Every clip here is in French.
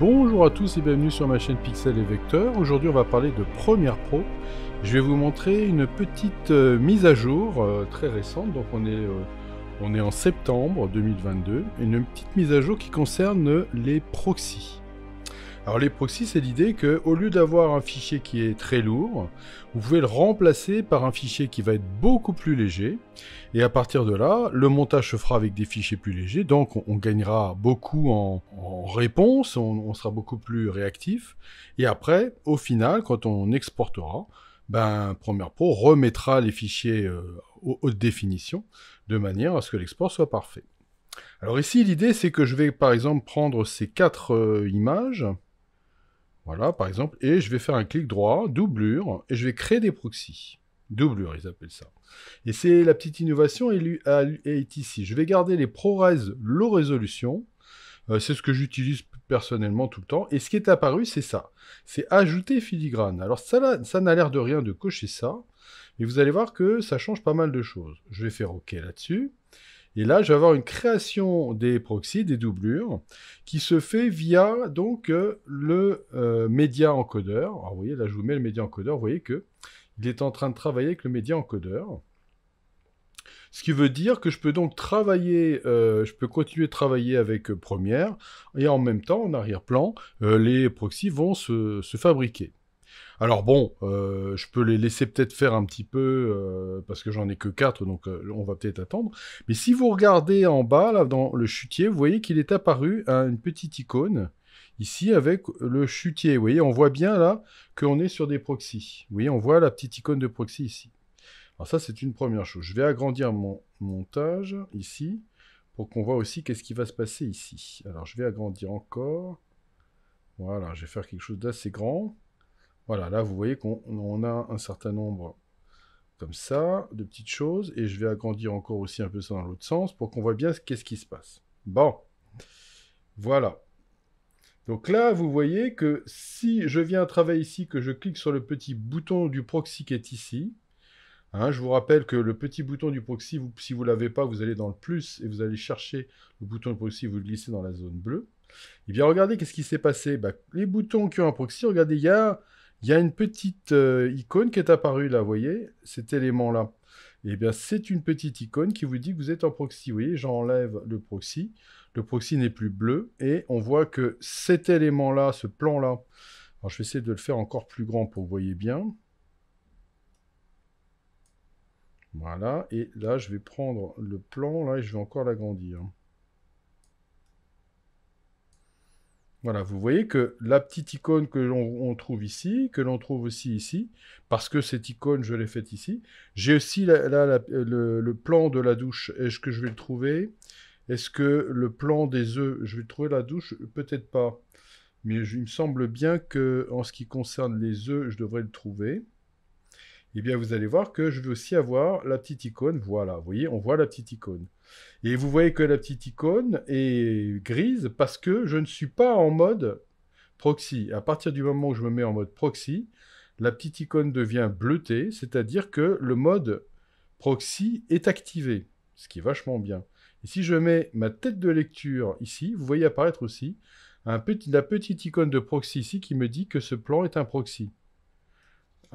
Bonjour à tous et bienvenue sur ma chaîne Pixel et Vecteur. Aujourd'hui on va parler de Premiere Pro. Je vais vous montrer une petite euh, mise à jour euh, très récente. Donc on est, euh, on est en septembre 2022. Une petite mise à jour qui concerne les proxys. Alors les proxys, c'est l'idée que au lieu d'avoir un fichier qui est très lourd, vous pouvez le remplacer par un fichier qui va être beaucoup plus léger. Et à partir de là, le montage se fera avec des fichiers plus légers, donc on, gagnera beaucoup en, réponse, on, sera beaucoup plus réactif. Et après, au final, quand on exportera, ben, Premiere Pro remettra les fichiers euh, aux haute définition de manière à ce que l'export soit parfait. Alors ici, l'idée, c'est que je vais par exemple prendre ces quatre euh, images voilà, par exemple. Et je vais faire un clic droit, doublure, et je vais créer des proxys. Doublure, ils appellent ça. Et c'est la petite innovation est ici. Je vais garder les ProRes low résolution. Euh, c'est ce que j'utilise personnellement tout le temps. Et ce qui est apparu, c'est ça. C'est ajouter filigrane. Alors ça, ça n'a l'air de rien de cocher ça. Mais vous allez voir que ça change pas mal de choses. Je vais faire OK là-dessus. Et là, je vais avoir une création des proxys, des doublures, qui se fait via donc euh, le euh, média encodeur. Alors, ah, vous voyez, là, je vous mets le média encodeur. Vous voyez que il est en train de travailler avec le média encodeur. Ce qui veut dire que je peux donc travailler, euh, je peux continuer de travailler avec Première, et en même temps, en arrière-plan, les proxys vont se fabriquer. Alors bon, euh, je peux les laisser peut-être faire un petit peu, euh, parce que j'en ai que 4, donc euh, on va peut-être attendre. Mais si vous regardez en bas, là, dans le chutier, vous voyez qu'il est apparu une petite icône, ici, avec le chutier. Vous voyez, on voit bien là qu'on est sur des proxys. Vous voyez, on voit la petite icône de proxy ici. Alors ça, c'est une première chose. Je vais agrandir mon montage, ici, pour qu'on voit aussi qu'est-ce qui va se passer ici. Alors, je vais agrandir encore. Voilà, je vais faire quelque chose d'assez grand. Voilà, là, vous voyez qu'on a un certain nombre comme ça, de petites choses, et je vais agrandir encore aussi un peu ça dans l'autre sens pour qu'on voit bien qu'est-ce qui se passe. Bon, voilà. Donc là, vous voyez que si je viens à travailler ici, que je clique sur le petit bouton du proxy qui est ici, hein, je vous rappelle que le petit bouton du proxy, si vous ne l'avez pas, vous allez dans le plus et vous allez chercher le bouton du proxy, vous le glissez dans la zone bleue. Et eh bien regardez qu'est-ce qui s'est passé. Bah, les boutons qui ont un proxy, regardez, il y a il y a une petite euh, icône qui est apparue là, vous voyez, cet élément-là. Eh bien, c'est une petite icône qui vous dit que vous êtes en proxy. Vous voyez, j'enlève le proxy. Le proxy n'est plus bleu. Et on voit que cet élément-là, ce plan-là, alors je vais essayer de le faire encore plus grand pour que vous voyez bien. Voilà. Et là, je vais prendre le plan, là, et je vais encore l'agrandir. Voilà, vous voyez que la petite icône que l'on trouve ici, que l'on trouve aussi ici, parce que cette icône, je l'ai faite ici. J'ai aussi là le, plan de la douche. Est-ce que je vais le trouver Est-ce que le plan des œufs, je vais trouver la douche Peut-être pas. Mais il me semble bien que en ce qui concerne les œufs, je devrais le trouver. Eh vous allez voir que je vais aussi avoir la petite icône. Voilà, vous voyez, on voit la petite icône. Et vous voyez que la petite icône est grise parce que je ne suis pas en mode proxy. À partir du moment où je me mets en mode proxy, la petite icône devient bleutée, c'est-à-dire que le mode proxy est activé, ce qui est vachement bien. Et si je mets ma tête de lecture ici, vous voyez apparaître aussi la petite icône de proxy ici qui me dit que ce plan est un proxy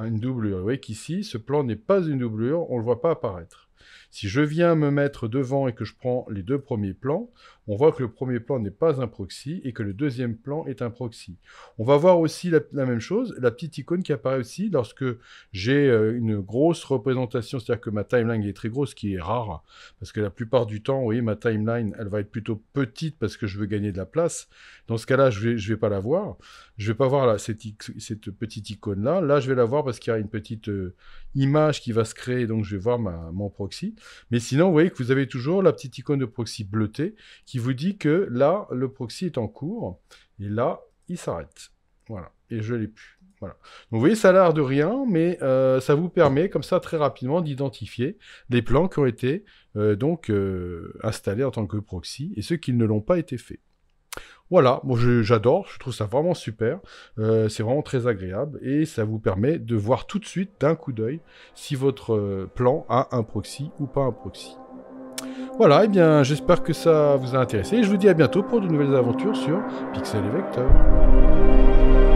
une doublure. Vous voyez qu'ici, ce plan n'est pas une doublure, on ne le voit pas apparaître. Si je viens me mettre devant et que je prends les deux premiers plans, on voit que le premier plan n'est pas un proxy et que le deuxième plan est un proxy. On va voir aussi la, même chose, la petite icône qui apparaît aussi lorsque j'ai euh, une grosse représentation, c'est-à-dire que ma timeline est très grosse, ce qui est rare, parce que la plupart du temps, vous voyez, ma timeline, elle va être plutôt petite parce que je veux gagner de la place. Dans ce cas-là, je ne vais, je vais pas la voir. Je ne vais pas voir cette, petite icône-là. Là, je vais la voir parce qu'il y a une petite euh, image qui va se créer, donc je vais voir mon proxy mais sinon, vous voyez que vous avez toujours la petite icône de proxy bleutée qui vous dit que là, le proxy est en cours. Et là, il s'arrête. Voilà. Et je l'ai plus. Voilà. Donc vous voyez, ça a l'air de rien, mais euh, ça vous permet comme ça très rapidement d'identifier les plans qui ont été euh, donc euh, installés en tant que proxy et ceux qui ne l'ont pas été fait. Voilà, moi j'adore, je trouve ça vraiment super, euh, c'est vraiment très agréable et ça vous permet de voir tout de suite d'un coup d'œil si votre euh, plan a un proxy ou pas un proxy. Voilà, et eh bien j'espère que ça vous a intéressé et je vous dis à bientôt pour de nouvelles aventures sur Pixel et Vector.